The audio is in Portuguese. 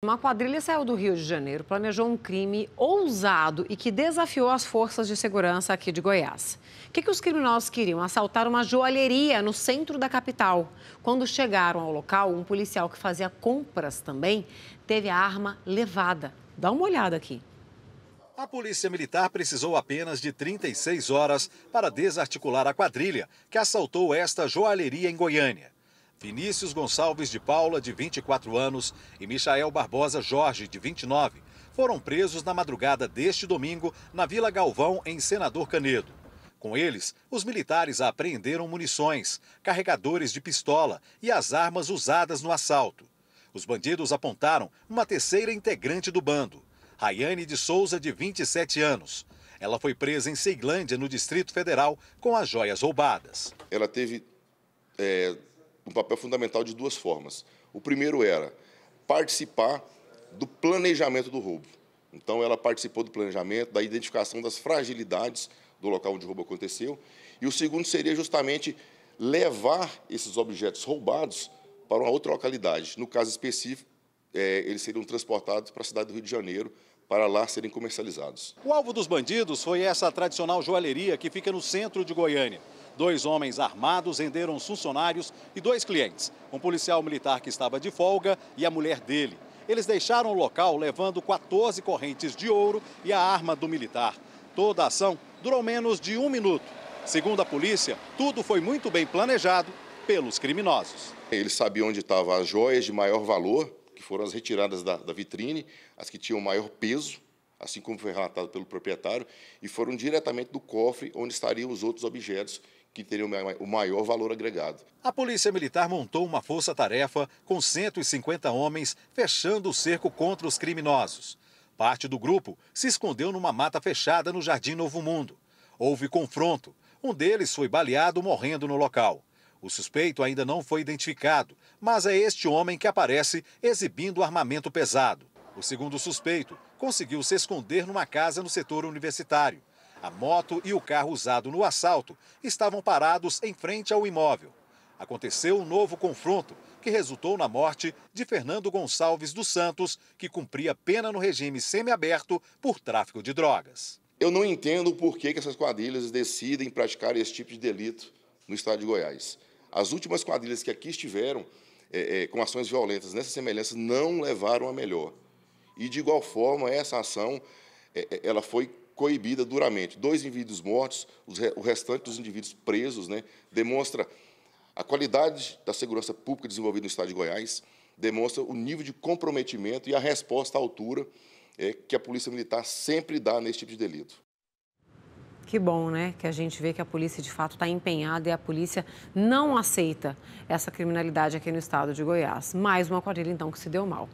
Uma quadrilha saiu do Rio de Janeiro, planejou um crime ousado e que desafiou as forças de segurança aqui de Goiás. O que, que os criminosos queriam? Assaltar uma joalheria no centro da capital. Quando chegaram ao local, um policial que fazia compras também teve a arma levada. Dá uma olhada aqui. A Polícia Militar precisou apenas de 36 horas para desarticular a quadrilha que assaltou esta joalheria em Goiânia. Vinícius Gonçalves de Paula, de 24 anos, e Michael Barbosa Jorge, de 29, foram presos na madrugada deste domingo na Vila Galvão, em Senador Canedo. Com eles, os militares apreenderam munições, carregadores de pistola e as armas usadas no assalto. Os bandidos apontaram uma terceira integrante do bando, Rayane de Souza, de 27 anos. Ela foi presa em Ceilândia, no Distrito Federal, com as joias roubadas. Ela teve é um papel fundamental de duas formas. O primeiro era participar do planejamento do roubo. Então, ela participou do planejamento, da identificação das fragilidades do local onde o roubo aconteceu. E o segundo seria justamente levar esses objetos roubados para uma outra localidade. No caso específico, é, eles seriam transportados para a cidade do Rio de Janeiro, para lá serem comercializados. O alvo dos bandidos foi essa tradicional joalheria que fica no centro de Goiânia. Dois homens armados renderam os funcionários e dois clientes, um policial militar que estava de folga e a mulher dele. Eles deixaram o local levando 14 correntes de ouro e a arma do militar. Toda a ação durou menos de um minuto. Segundo a polícia, tudo foi muito bem planejado pelos criminosos. Eles sabiam onde estavam as joias de maior valor que foram as retiradas da, da vitrine, as que tinham maior peso, assim como foi relatado pelo proprietário, e foram diretamente do cofre onde estariam os outros objetos que teriam o maior valor agregado. A Polícia Militar montou uma força-tarefa com 150 homens, fechando o cerco contra os criminosos. Parte do grupo se escondeu numa mata fechada no Jardim Novo Mundo. Houve confronto. Um deles foi baleado morrendo no local. O suspeito ainda não foi identificado, mas é este homem que aparece exibindo armamento pesado. O segundo suspeito conseguiu se esconder numa casa no setor universitário. A moto e o carro usado no assalto estavam parados em frente ao imóvel. Aconteceu um novo confronto que resultou na morte de Fernando Gonçalves dos Santos, que cumpria pena no regime semiaberto por tráfico de drogas. Eu não entendo por que, que essas quadrilhas decidem praticar esse tipo de delito no estado de Goiás. As últimas quadrilhas que aqui estiveram é, é, com ações violentas nessa semelhança não levaram a melhor. E, de igual forma, essa ação é, é ela foi coibida duramente. Dois indivíduos mortos, os, o restante dos indivíduos presos, né, demonstra a qualidade da segurança pública desenvolvida no Estado de Goiás, demonstra o nível de comprometimento e a resposta à altura é, que a Polícia Militar sempre dá nesse tipo de delito. Que bom, né? Que a gente vê que a polícia de fato está empenhada e a polícia não aceita essa criminalidade aqui no estado de Goiás. Mais uma quadrilha, então, que se deu mal.